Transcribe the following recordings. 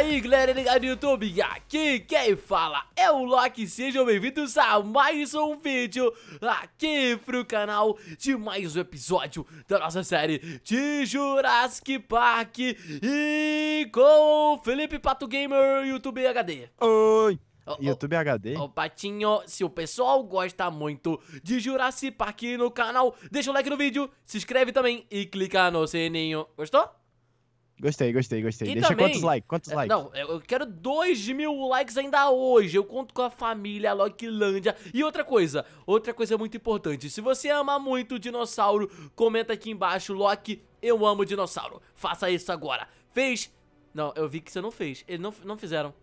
aí galera ligado no YouTube, aqui quem fala é o Loki, sejam bem-vindos a mais um vídeo aqui pro canal de mais um episódio da nossa série de Jurassic Park e com o Felipe Pato Gamer, YouTube HD. Oi! YouTube HD. Ô, Patinho, se o pessoal gosta muito de Jurassic Park no canal, deixa o like no vídeo, se inscreve também e clica no sininho. Gostou? Gostei, gostei, gostei. E Deixa também, quantos likes, é, quantos likes. Não, eu quero dois mil likes ainda hoje. Eu conto com a família Loquilândia. E outra coisa, outra coisa muito importante. Se você ama muito dinossauro, comenta aqui embaixo, Loki, eu amo dinossauro. Faça isso agora. Fez? Não, eu vi que você não fez. Eles não, não fizeram.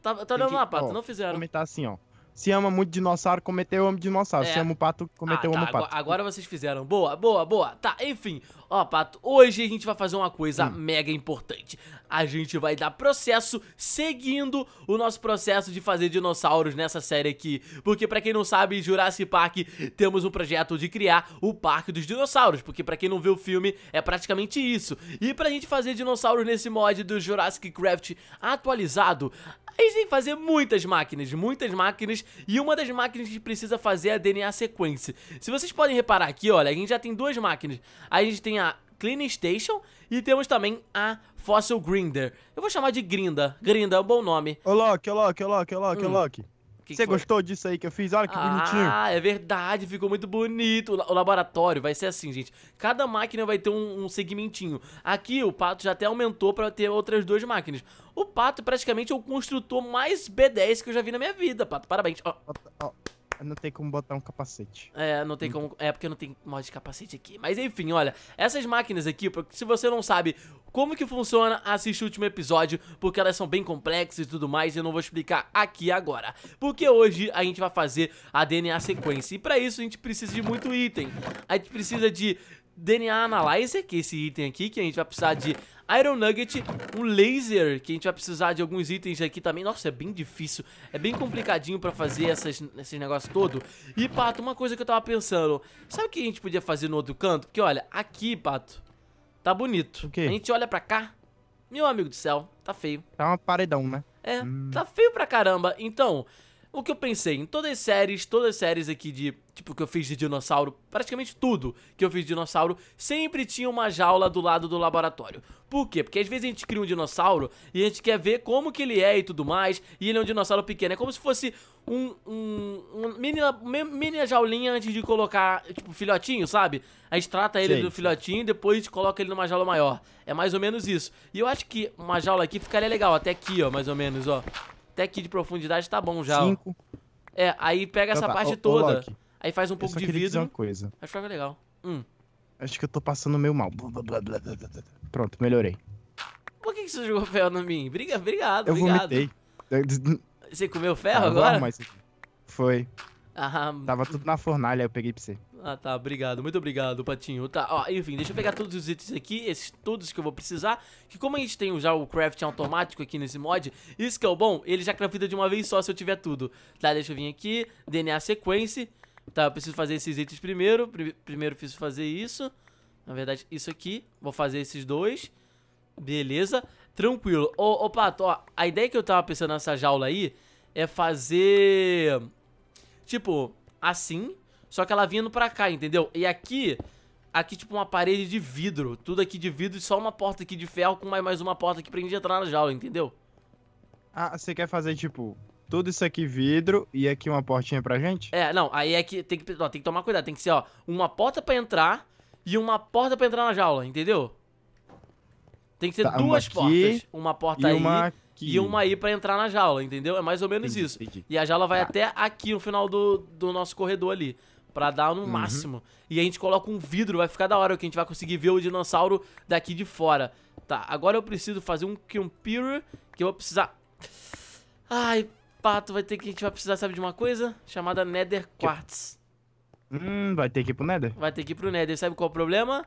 Tá, tá olhando lá, Pato, não fizeram. Comentar assim, ó. Se ama muito dinossauro, cometeu amo dinossauro. É. Se ama o pato, cometeu ah, tá. amo pato. Agora, vocês fizeram. Boa, boa, boa. Tá, enfim. Ó, pato, hoje a gente vai fazer uma coisa hum. mega importante. A gente vai dar processo seguindo o nosso processo de fazer dinossauros nessa série aqui. Porque para quem não sabe, Jurassic Park temos um projeto de criar o Parque dos Dinossauros. Porque para quem não viu o filme, é praticamente isso. E pra gente fazer dinossauros nesse mod do Jurassic Craft atualizado, a gente tem que fazer muitas máquinas, muitas máquinas, e uma das máquinas que precisa fazer é a DNA sequência. Se vocês podem reparar aqui, olha, a gente já tem duas máquinas. A gente tem a clean Station e temos também a Fossil Grinder. Eu vou chamar de Grinda. Grinda é um bom nome. Ô Loki, ô Loki, ô Loki, ô Loki, ô hum. Loki. Que Você que gostou disso aí que eu fiz? Olha que ah, bonitinho. Ah, é verdade, ficou muito bonito. O laboratório vai ser assim, gente. Cada máquina vai ter um, um segmentinho. Aqui o pato já até aumentou para ter outras duas máquinas. O pato praticamente é o construtor mais B10 que eu já vi na minha vida, pato. Parabéns. Ó. Oh não tem como botar um capacete. É, não tem como. É porque não tem mod de capacete aqui. Mas enfim, olha, essas máquinas aqui, se você não sabe como que funciona, assiste o último episódio, porque elas são bem complexas e tudo mais, e eu não vou explicar aqui agora. Porque hoje a gente vai fazer a DNA sequência, e para isso a gente precisa de muito item. A gente precisa de DNA Analyzer, que é esse item aqui, que a gente vai precisar de Iron Nugget, um laser, que a gente vai precisar de alguns itens aqui também. Nossa, é bem difícil, é bem complicadinho pra fazer essas, esses negócios todo. E, Pato, uma coisa que eu tava pensando, sabe o que a gente podia fazer no outro canto? Porque, olha, aqui, Pato, tá bonito. A gente olha pra cá, meu amigo do céu, tá feio. Tá uma paredão, né? É, hum. tá feio pra caramba. Então, o que eu pensei em todas as séries, todas as séries aqui de, tipo, que eu fiz de dinossauro, praticamente tudo que eu fiz de dinossauro, sempre tinha uma jaula do lado do laboratório. Por quê? Porque às vezes a gente cria um dinossauro e a gente quer ver como que ele é e tudo mais, e ele é um dinossauro pequeno, é como se fosse um, um, um mini, mini jaulinha antes de colocar, tipo, filhotinho, sabe? A gente trata ele Sim. do filhotinho e depois a gente coloca ele numa jaula maior. É mais ou menos isso. E eu acho que uma jaula aqui ficaria legal, até aqui, ó, mais ou menos, ó até aqui de profundidade tá bom já. Cinco. Ó. É, aí pega essa tá, tá. parte ó, toda. Ó, aí faz um pouco de vidro. Uma coisa. Acho que fica legal. Hum. Acho que eu tô passando meio mal. Pronto, melhorei. Por que, que você jogou ferro no mim? Briga, obrigado, eu obrigado. Vomitei. Você comeu ferro ah, agora? mas Foi. Ah, Tava tudo na fornalha, eu peguei pra você. Ah, tá. Obrigado. Muito obrigado, Patinho. Tá, ó, enfim, deixa eu pegar todos os itens aqui, esses todos que eu vou precisar. Que como a gente tem já o crafting automático aqui nesse mod, isso que é o bom, ele já crafta de uma vez só se eu tiver tudo. Tá, deixa eu vir aqui, DNA sequence. Tá, eu preciso fazer esses itens primeiro. primeiro preciso fazer isso. Na verdade, isso aqui. Vou fazer esses dois. Beleza. Tranquilo. Ô, ô Pato, ó, a ideia que eu tava pensando nessa jaula aí é fazer tipo, assim, só que ela vindo pra cá, entendeu? E aqui, aqui tipo uma parede de vidro, tudo aqui de vidro e só uma porta aqui de ferro com mais, uma porta aqui pra gente entrar na jaula, entendeu? Ah, você quer fazer tipo tudo isso aqui vidro e aqui uma portinha pra gente? É, não, aí é que tem que, ó, tem que tomar cuidado, tem que ser, ó, uma porta pra entrar e uma porta pra entrar na jaula, entendeu? Tem que ser tá, duas aqui, portas, uma porta e aí uma e uma aí para entrar na jaula, entendeu? É mais ou menos entendi, isso. Entendi. E a jaula vai ah. até aqui no final do, do nosso corredor ali. Pra dar no uhum. máximo. E a gente coloca um vidro, vai ficar da hora, que a gente vai conseguir ver o dinossauro daqui de fora. Tá, agora eu preciso fazer um Computer, que eu vou precisar. Ai, pato, vai ter que. A gente vai precisar, sabe, de uma coisa? Chamada Nether Quartz. Hum, vai ter que ir pro Nether? Vai ter que ir pro Nether. Sabe qual é o problema?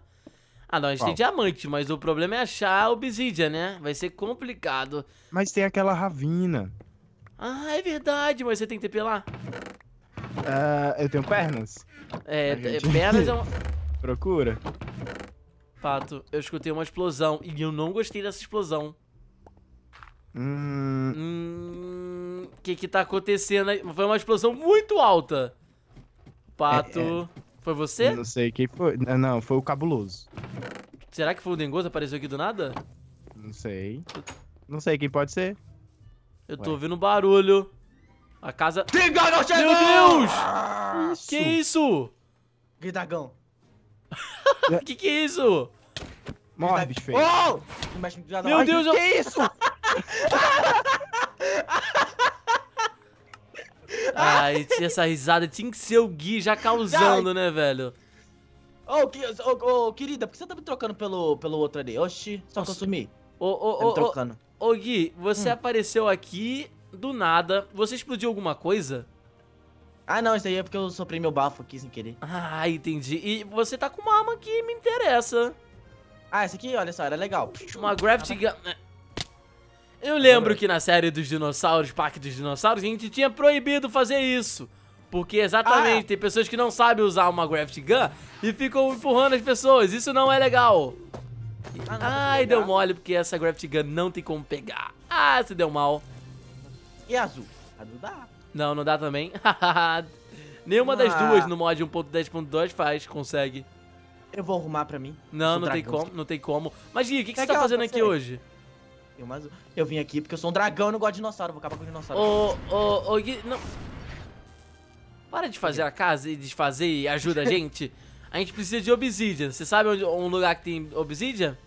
Ah, não, a gente Qual? tem diamante, mas o problema é achar obsidian, né? Vai ser complicado. Mas tem aquela ravina. Ah, é verdade, mas você tem TP lá? Uh, eu tenho pernas. É, gente... É, pernas é um... Procura. Pato, eu escutei uma explosão e eu não gostei dessa explosão. Hum... Hum... O que que tá acontecendo aí? Foi uma explosão muito alta. Pato... É, é... Foi você? Não sei quem foi. Não, foi o cabuloso. Será que foi o Dengoso? Apareceu aqui do nada? Não sei. Não sei quem pode ser. Eu Ué. tô ouvindo barulho. A casa. Dragão chegou! Meu Deus! Ah, isso. Que isso? Gridagão. que que é isso? Morre, bicho feio. Oh! Meu Deus, eu... Que é isso? e tinha essa risada, tinha que ser o Gui já causando, né, velho? Ô, oh, oh, oh, querida, por que você tá me trocando pelo, pelo outro ali? Oxi, só Nossa. consumir. Ô, tá ô, ô, trocando. Ô, Gui, você hum. apareceu aqui do nada. Você explodiu alguma coisa? Ah, não, isso aí é porque eu soprei meu bafo aqui sem querer. Ah, entendi. E você tá com uma arma que me interessa. Ah, essa aqui, olha só, era legal. Uma Gravity Gun... Né? Eu lembro que na série dos dinossauros, Parque dos Dinossauros, a gente tinha proibido fazer isso. Porque exatamente, ah. É? tem pessoas que não sabem usar uma graft gun e ficam empurrando as pessoas. Isso não é legal. Ah, não, Ai, é deu mole porque essa graft gun não tem como pegar. Ah, se deu mal. E azul? Azul dá. Não, não dá também. Nenhuma ah. das duas no mod 1.10.2 faz, consegue. Eu vou arrumar pra mim. Não, não tem como, não tem como. Mas, Gui, o que, que, que, você tá fazendo tá aqui hoje? eu mas Eu vim aqui porque eu sou um dragão e não gosto de dinossauro. Vou acabar com o dinossauro. Ô, ô, ô, Gui, não. Para de fazer a casa e desfazer e ajuda a gente. a gente precisa de obsidian. Você sabe onde, um lugar que tem obsidian?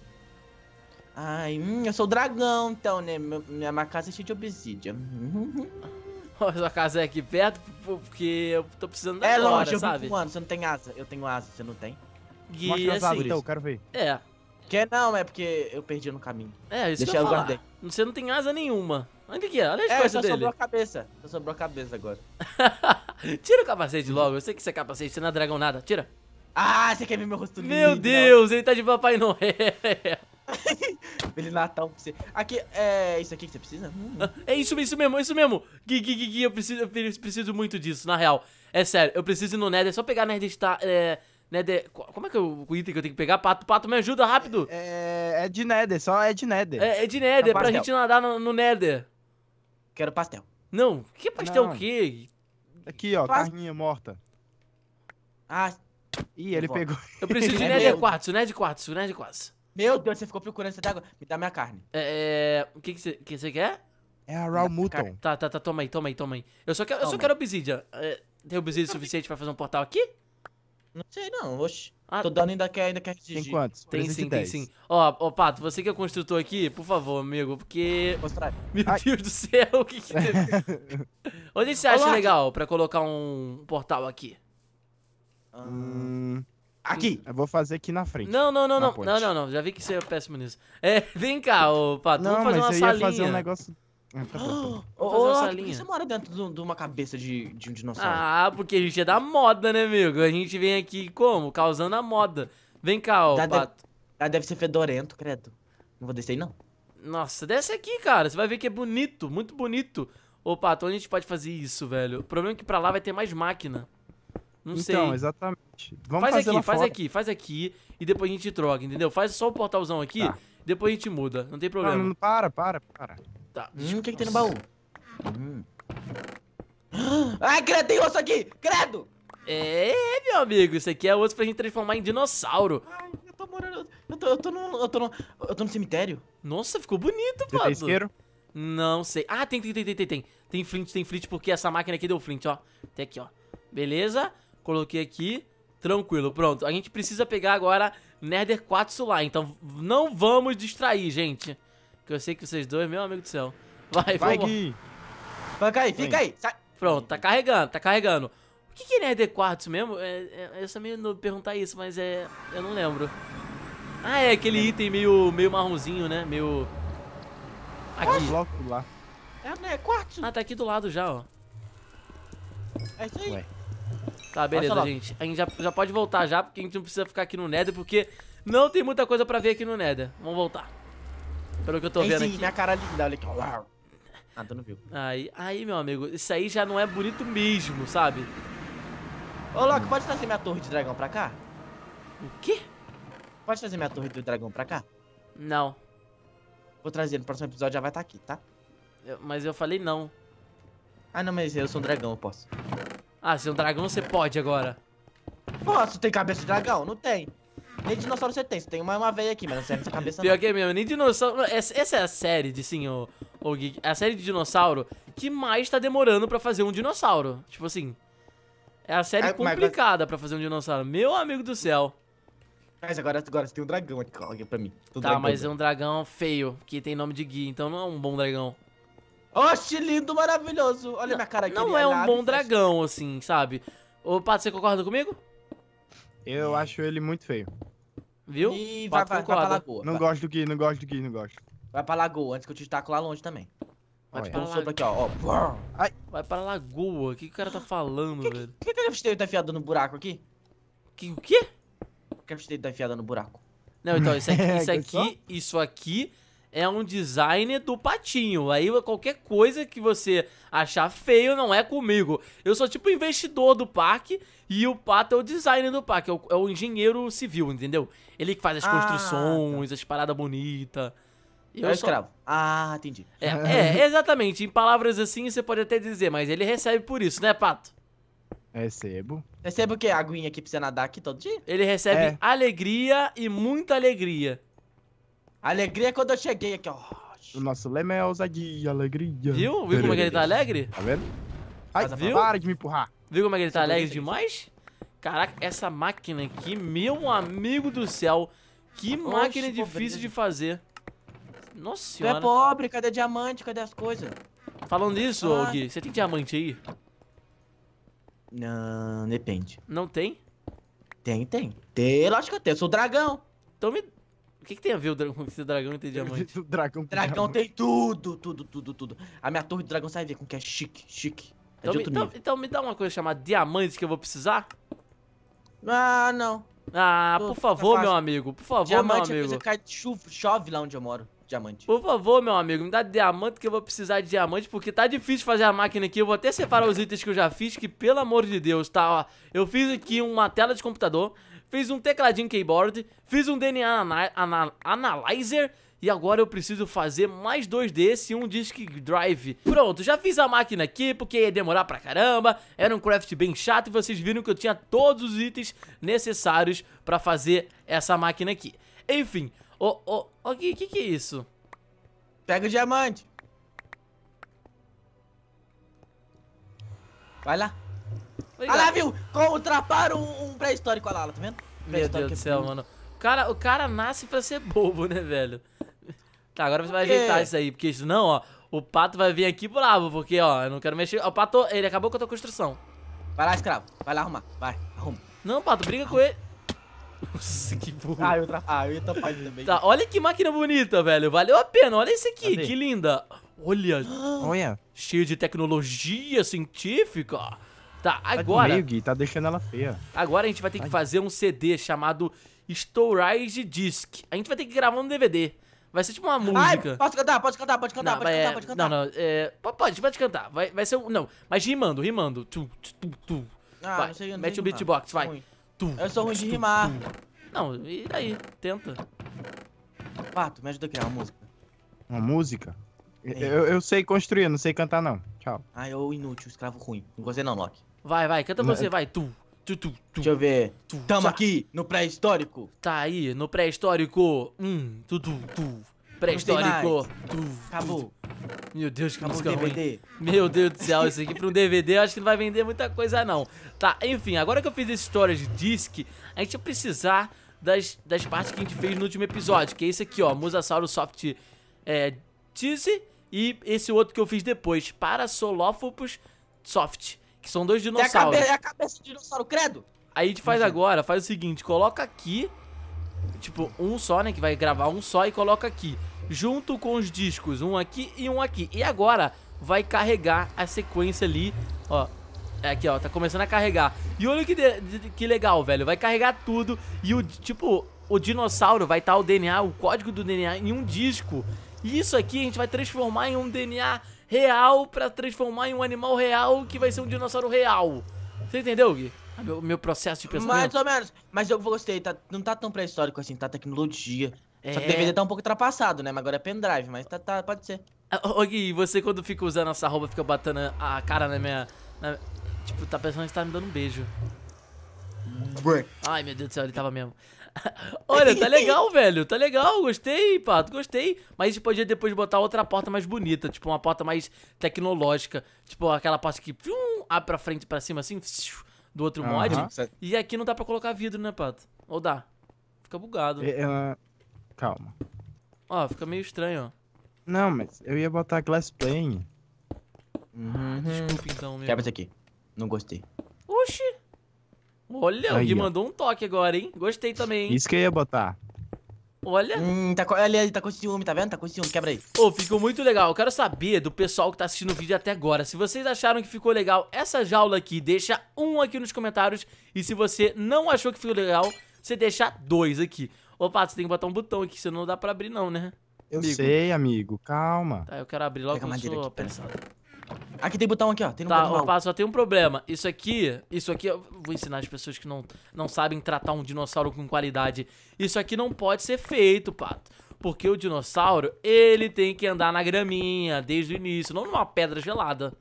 Ai, hum, eu sou dragão, então, né? Minha, minha casa é cheia de obsidian. A sua casa é aqui perto porque eu tô precisando da É agora, longe, eu sabe? voando, você não tem asa. Eu tenho asa, você não tem? Gui, Mostra é assim, então, quero ver. É, que é, não, é porque eu perdi no caminho. É, isso Deixei que eu, eu guardei. Você não tem asa nenhuma. Onde que é? Olha as é, coisas dele. sobrou a cabeça. Só sobrou a cabeça agora. Tira o capacete logo. Eu sei que você é capacete, você não é dragão nada. Tira. Ah, você quer ver meu rosto lindo. Meu Deus, ele tá de Papai Noel. Ele Natal pra você. Aqui, é isso aqui que você precisa? Hum. É isso, é isso mesmo, é isso mesmo. Gui, Gui, Gui, eu preciso, eu preciso muito disso, na real. É sério, eu preciso ir no Nether, é só pegar na Nether, estar. é, Nether. Né, como é que é o item que eu tenho que pegar? Pato, pato, me ajuda rápido! É, é de Nether, só é de Nether. É, é de Nether, é pra gente nadar no, no Nether. Quero pastel. Não, que pastel o quê? Aqui, ó, Pas... carninha morta. Ah. Ih, ele pegou. Eu preciso de é Nether quartzo, Nether quartzo, Nether quartzo. Meu Deus, você ficou procurando essa água. Me dá minha carne. É. é o que você que que quer? É a Raw Muton. Tá, tá, tá, toma aí, toma aí, toma aí. Eu só quero, eu só quero obsidian. É, tem obsidian suficiente pra fazer um portal aqui? Não sei não, Oxi. Ah, Tô dando ainda que ainda quer exigir. Tem quantos? Tem sim, tem sim. Ó, ó, Pato, você que é o construtor aqui, por favor, amigo, porque... Mostrar. Meu Ai. Deus do céu, o que que teve? É Onde você acha Olá, legal pra colocar um portal aqui? Hum... Aqui! Eu vou fazer aqui na frente. Não, não, não, não. Ponte. Não, não, não. Já vi que você é péssimo nisso. É, vem cá, ô Pato, não, vamos fazer uma salinha. Não, mas eu ia fazer um negócio é, tá Ô, por que você mora dentro de uma cabeça de, de um dinossauro? Ah, porque a gente é da moda, né, amigo? A gente vem aqui como? Causando a moda. Vem cá, ó, deve, Pato. Ah, deve ser fedorento, credo. Não vou descer aí, não. Nossa, desce aqui, cara. Você vai ver que é bonito, muito bonito. Ô, Pato, onde a gente pode fazer isso, velho? O problema é que pra lá vai ter mais máquina. Não então, sei. Então, exatamente. Vamos faz fazer aqui, faz fora. aqui, faz aqui e depois a gente troca, entendeu? Faz só o portalzão aqui, tá. depois a gente muda. Não tem problema. Não, não, para, para, para. Tá. Hum, o que, que tem no baú? Hum. Ai, ah, credo, tem osso aqui! Credo! É, meu amigo, isso aqui é osso pra gente transformar em dinossauro. Ai, eu tô morando. Eu tô, eu tô, eu tô, eu tô no cemitério. Nossa, ficou bonito, Você mano. Tem Não sei. Ah, tem, tem, tem, tem, tem, tem. Tem flint, tem flint, porque essa máquina aqui deu flint, ó. Tem aqui, ó. Beleza? Coloquei aqui. Tranquilo, pronto. A gente precisa pegar agora Nether 4 lá. Então não vamos distrair, gente. Que eu sei que vocês dois, meu amigo do céu. Vai, Vai, Vai, Gui. Vai, Gui, fica aí. Sai. Pronto, tá carregando, tá carregando. O que, que é Nether Quartos mesmo? É, é, eu só me perguntar isso, mas é. Eu não lembro. Ah, é aquele item meio, meio marronzinho, né? Meio. Aqui. bloco lá. É, né? É Quartos. Ah, tá aqui do lado já, ó. É isso aí. Ué. Tá, beleza, gente. A gente já, já pode voltar já, porque a gente não precisa ficar aqui no Nether, porque não tem muita coisa pra ver aqui no Nether. Vamos voltar. Pelo que eu tô vendo aqui. minha cara é linda, olha aqui, Ah, tu não viu. Aí, aí, meu amigo, isso aí já não é bonito mesmo, sabe? Ô, Loki, pode trazer minha torre de dragão pra cá? O quê? Pode trazer minha torre do dragão pra cá? Não. Vou trazer, no próximo episódio já vai estar tá aqui, tá? Eu, mas eu falei não. Ah, não, mas eu sou um dragão, eu posso. Ah, é um dragão você pode agora. Posso, tem cabeça de dragão? Não tem. Nem dinossauro você tem, você tem uma, uma veia aqui, mas não serve essa cabeça Pior não. que é mesmo, nem dinossauro... Essa, essa é a série de, sim, o, o Geek, a série de dinossauro que mais tá demorando pra fazer um dinossauro. Tipo assim, é a série é, complicada mas... pra fazer um dinossauro. Meu amigo do céu. Mas agora, agora você tem um dragão aqui, coloca pra mim. Tô tá, dragão, mas é um dragão feio, que tem nome de Gui, então não é um bom dragão. Oxe, lindo, maravilhoso. Olha não, minha cara aqui. Não é um bom dragão, assim, sabe? Ô, Pato, você concorda comigo? Eu é. acho ele muito feio. Viu? E vai, vai, vai pra lagoa. Não vai. gosto do Gui, não gosto do Gui, não gosto. Vai pra lagoa, antes que eu te taco lá longe também. Vai pra aqui, ó. ó. Ai. Vai pra lagoa, o que, que o cara tá falando, que, velho? Por que, que a Capisteiro tá enfiado no buraco aqui? Que, o quê? Por que a Capisteiro tá enfiado no buraco? Não, então, isso aqui, isso aqui, isso aqui é um design do patinho. Aí qualquer coisa que você achar feio não é comigo. Eu sou tipo investidor do parque e o pato é o design do parque, é o, é o engenheiro civil, entendeu? Ele que faz as ah, construções, tá. as paradas bonitas. Eu é escravo. Ah, entendi. É, é, exatamente. Em palavras assim você pode até dizer, mas ele recebe por isso, né, pato? Recebo. Recebo o quê? A aguinha que precisa nadar aqui todo dia? Ele recebe é. alegria e muita alegria. Alegria quando eu cheguei aqui, ó. O nosso lema é ousadia, alegria. Viu? Viu como é que ele tá alegre? Tá vendo? Ai, viu? para de me empurrar. Viu como é que ele tá alegre demais? Caraca, essa máquina aqui, meu amigo do céu. Que Oxe, máquina difícil de fazer. Nossa senhora. Tu é pobre, cadê diamante, cadê as coisas? Falando nisso, ah. Gui, você tem diamante aí? Não, depende. Não tem? Tem, tem. Tem, lógico que eu tenho, eu sou dragão. Então me, que, que tem a ver o dragão com esse dragão e tem diamante? dragão dragão tem tudo, tudo, tudo, tudo. A minha torre de dragão sai ver com que é chique, chique. É então, me, então, então, me dá uma coisa chamada diamante que eu vou precisar? Ah, não. Ah, por favor, meu amigo, por favor, diamante, meu é amigo. Diamante, cai, chove lá onde eu moro. Diamante. Por favor, meu amigo, me dá diamante que eu vou precisar de diamante, porque tá difícil fazer a máquina aqui. Eu vou até separar os itens que eu já fiz, que pelo amor de Deus, tá? Ó, eu fiz aqui uma tela de computador, fiz um tecladinho keyboard, fiz um DNA ana ana Analyzer, e agora eu preciso fazer mais dois desses e um disk drive. Pronto, já fiz a máquina aqui porque ia demorar pra caramba, era um craft bem chato e vocês viram que eu tinha todos os itens necessários pra fazer essa máquina aqui. Enfim, Ô, ô, ô, Gui, o que que é isso? Pega o diamante. Vai lá. Olha lá, viu? Ultraparam um, um pré-histórico, olha lá, tá vendo? Meu Deus do é céu, é mano. O cara, o cara nasce pra ser bobo, né, velho? Tá, agora você vai ajeitar isso aí, porque isso não, ó. O pato vai vir aqui bravo, porque, ó, eu não quero mexer. Ó, o pato, ele acabou com a tua construção. Vai lá, escravo. Vai lá arrumar. Vai, arruma. Não, pato, briga arruma. com ele. Nossa, que burro. Ah, eu, ah, ia ele também. Tá, olha que máquina bonita, velho. Valeu a pena. Olha isso aqui, Cadê? que linda. Olha. Olha. Cheio de tecnologia científica. Tá, tá agora... Tá meio, Gui. Tá deixando ela feia. Agora a gente vai ter que fazer um CD chamado Storage Disc. A gente vai ter que gravar um DVD. Vai ser tipo uma música. Ai, posso cantar, pode cantar, pode cantar, não, pode, é, cantar pode cantar, Não, não, é, pode, pode cantar. Vai, vai ser um. Não, mas rimando, rimando. Tu, tu, tu. Ah, vai, não sei, não mete o beatbox, vai. Tá Tu, eu sou ruim de rimar. Não, e daí? Tenta. Pato, me ajuda a criar uma música. Uma música? É. Eu, eu sei construir, não sei cantar não. Tchau. Ah, eu inútil, escravo ruim. Não gostei não, Loki. Vai, vai, canta você, vai. Tu, tu, tu, tu. Deixa eu ver. Tu, Tamo aqui no pré-histórico. Tá aí, no pré-histórico. Hum, tu, tu, tu pré-histórico. Acabou. Meu Deus, que Acabou música DVD. ruim. Meu Deus do céu, isso aqui pra um DVD eu acho que não vai vender muita coisa não. Tá, enfim, agora que eu fiz esse storage disk, a gente vai precisar das, das partes que a gente fez no último episódio, que é esse aqui, ó, Mosasauro Soft é, e esse outro que eu fiz depois, Parasolófopus Soft, que são dois dinossauros. É a, cabe é a cabeça de dinossauro, credo! Aí a gente faz uhum. agora, faz o seguinte, coloca aqui, tipo, um só, né, que vai gravar um só e coloca aqui junto com os discos, um aqui e um aqui. E agora vai carregar a sequência ali, ó. É aqui, ó, tá começando a carregar. E olha que, de, de, que legal, velho. Vai carregar tudo e o, tipo, o dinossauro vai estar tá o DNA, o código do DNA em um disco. E isso aqui a gente vai transformar em um DNA real pra transformar em um animal real que vai ser um dinossauro real. Você entendeu, Gui? Ah, meu, meu processo de pensamento. Mais ou menos. Mas eu gostei. Tá, não tá tão pré-histórico assim, tá tecnologia. É... Só que DVD é. tá um pouco ultrapassado, né? Mas agora é pendrive, mas tá, tá pode ser. Ah, ô, Gui, você quando fica usando essa roupa, fica batendo a cara na minha. Na... Tipo, tá pensando que você tá me dando um beijo. Ai, meu Deus do céu, ele tava mesmo. Olha, tá legal, velho. Tá legal, gostei, Pato, gostei. Mas a gente podia depois botar outra porta mais bonita, tipo uma porta mais tecnológica. Tipo aquela porta que pum, abre pra frente pra cima assim, do outro mod. E aqui não dá pra colocar vidro, né, Pato? Ou dá? Fica bugado. É, é calma. Ó, oh, fica meio estranho. Não, mas eu ia botar glass plane. Uhum. Desculpa então, meu. Quebra isso aqui. Não gostei. Oxi. Olha, o Gui mandou um toque agora, hein? Gostei também, hein? Isso que eu ia botar. Olha. Hum, tá, olha ele tá com ciúme, tá vendo? Tá com ciúme, quebra aí. Ô, oh, ficou muito legal. Eu quero saber do pessoal que tá assistindo o vídeo até agora. Se vocês acharam que ficou legal essa jaula aqui, deixa um aqui nos comentários. E se você não achou que ficou legal, você deixa dois aqui. Ô, Pato, você tem que botar um botão aqui, senão não dá pra abrir, não, né? Eu amigo. sei, amigo, calma. Tá, eu quero abrir logo Pega eu sua aqui, Aqui tem botão aqui, ó. Tem um tá, botão. só tem um problema. Isso aqui, isso aqui, eu vou ensinar as pessoas que não, não sabem tratar um dinossauro com qualidade. Isso aqui não pode ser feito, pato. Porque o dinossauro, ele tem que andar na graminha desde o início, não numa pedra gelada.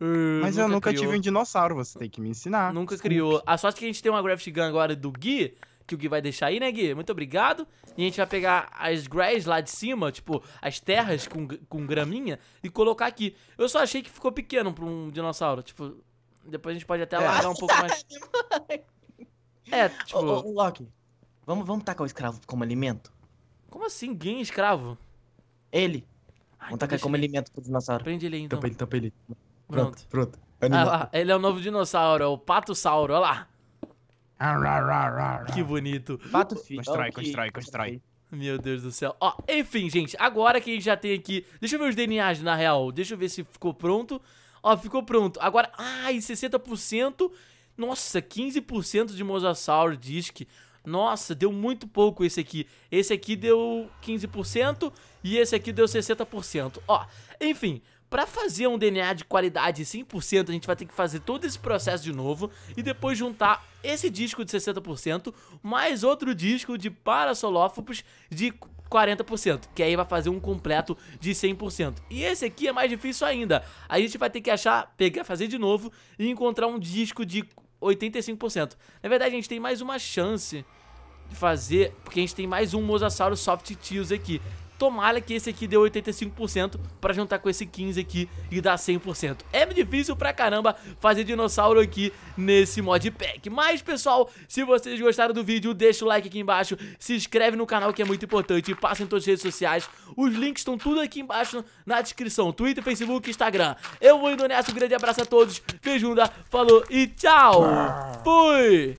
Uh, Mas nunca eu nunca criou. tive um dinossauro, você tem que me ensinar. Nunca Desculpa. criou. A sorte que a gente tem uma Graft Gun agora do Gui, que o Gui vai deixar aí, né, Gui? Muito obrigado. E a gente vai pegar as grass lá de cima, tipo, as terras com, com graminha, e colocar aqui. Eu só achei que ficou pequeno pra um dinossauro. Tipo, depois a gente pode até é. largar um pouco mais. é, tipo. Ô, ô, Loki, vamos, vamos tacar o escravo como alimento? Como assim? Quem escravo? Ele. Ai, vamos então tacar como ele... alimento pro dinossauro. Prende ele aí, então. Tampa ele, tampa ele. Pronto, pronto. pronto. Ah, lá, ele é o novo dinossauro, é o pato-sauro, olha lá. Que bonito. Bato filho. Constrói, constrói, constrói. Meu Deus do céu. Ó, enfim, gente, agora que a gente já tem aqui... Deixa eu ver os DNAs, na real. Deixa eu ver se ficou pronto. Ó, ficou pronto. Agora, ai, 60%. Nossa, 15% de Mosasaur Disc. Nossa, deu muito pouco esse aqui. Esse aqui deu 15% e esse aqui deu 60%. Ó, enfim, Pra fazer um DNA de qualidade 100%, a gente vai ter que fazer todo esse processo de novo e depois juntar esse disco de 60% mais outro disco de parasolófobos de 40%, que aí vai fazer um completo de 100%. E esse aqui é mais difícil ainda. A gente vai ter que achar, pegar, fazer de novo e encontrar um disco de 85%. Na verdade, a gente tem mais uma chance de fazer, porque a gente tem mais um Mosasauro Soft tios aqui. Tomara que esse aqui dê 85% pra juntar com esse 15 aqui e dar 100%. É difícil pra caramba fazer dinossauro aqui nesse mod pack. Mas, pessoal, se vocês gostaram do vídeo, deixa o like aqui embaixo, se inscreve no canal que é muito importante, passa em todas as redes sociais. Os links estão tudo aqui embaixo na descrição, Twitter, Facebook, Instagram. Eu vou indo nessa, um grande abraço a todos, beijo, falou e tchau! Fui!